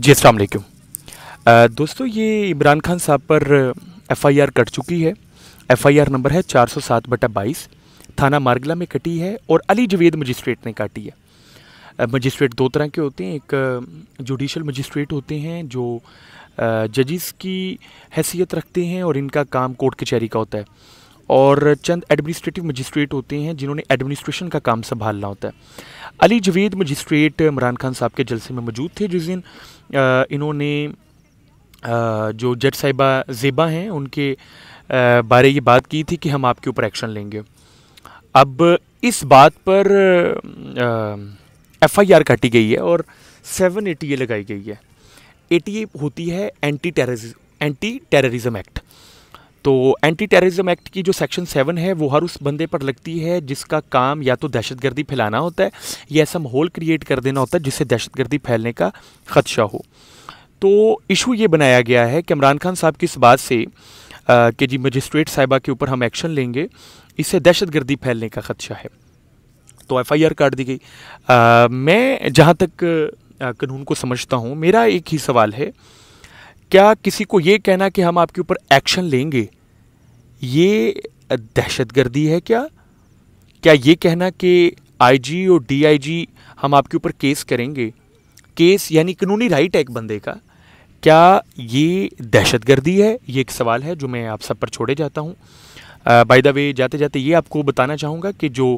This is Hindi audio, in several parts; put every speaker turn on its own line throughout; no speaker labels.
जी असल दोस्तों ये इमरान खान साहब पर एफआईआर कट चुकी है एफआईआर नंबर है चार सौ सात बटा बाईस थाना मार्गला में कटी है और अली जवेद मजिस्ट्रेट ने काटी है मजिस्ट्रेट दो तरह के होते हैं एक जुडिशल मजिस्ट्रेट होते हैं जो जजिस की हैसियत रखते हैं और इनका काम कोर्ट कचहरी का होता है और चंद एडमिनिस्ट्रेटिव मजिस्ट्रेट होते हैं जिन्होंने एडमिनिस्ट्रेशन का काम संभालना होता है अली जवेद मजिस्ट्रेट इमरान खान साहब के जलसे में मौजूद थे जिस दिन इन्होंने जो जज साहिबा जेबा हैं उनके बारे ये बात की थी कि हम आपके ऊपर एक्शन लेंगे अब इस बात पर एफ आई आर काटी गई है और सेवन ए टी ए लगाई गई है ए टी ए होती है anti terrorism anti terrorism act तो एंटी टेररिज्म एक्ट की जो सेक्शन सेवन है वो हर उस बंदे पर लगती है जिसका काम या तो दहशतगर्दी फैलाना होता है या ऐसा माहौल क्रिएट कर देना होता है जिससे दहशतगर्दी फैलने का खदशा हो तो इशू ये बनाया गया है कि इमरान खान साहब की इस बात से कि जी मजिस्ट्रेट साहिबा के ऊपर हम एक्शन लेंगे इससे दहशतगर्दी फैलने का खदशा है तो एफ़ आई आर काट दी गई मैं जहाँ तक कानून को समझता हूँ मेरा एक ही सवाल है क्या किसी को ये कहना कि हम आपके ऊपर एक्शन लेंगे ये दहशतगर्दी है क्या क्या ये कहना कि आईजी और डीआईजी हम आपके ऊपर केस करेंगे केस यानी कानूनी राइट है एक बंदे का क्या ये दहशतगर्दी है ये एक सवाल है जो मैं आप सब पर छोड़े जाता हूँ बाय द वे जाते जाते ये आपको बताना चाहूँगा कि जो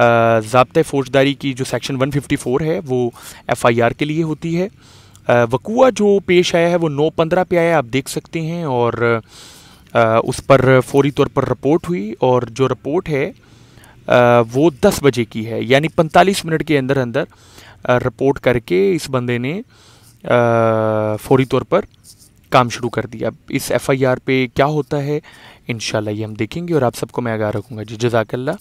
ज़बत फ़ौजदारी की जो सेक्शन 154 है वो एफआईआर के लिए होती है वकुआ जो पेश आया है वो नौ पंद्रह पे आया आप देख सकते हैं और उस पर फौरी तौर पर रिपोर्ट हुई और जो रिपोर्ट है वो दस बजे की है यानी पैंतालीस मिनट के अंदर अंदर रिपोर्ट करके इस बंदे ने फौरी तौर पर काम शुरू कर दिया अब इस एफ़ पे क्या होता है इन ये हम देखेंगे और आप सबको मैं आगाह रखूँगा जी जजाकल्ला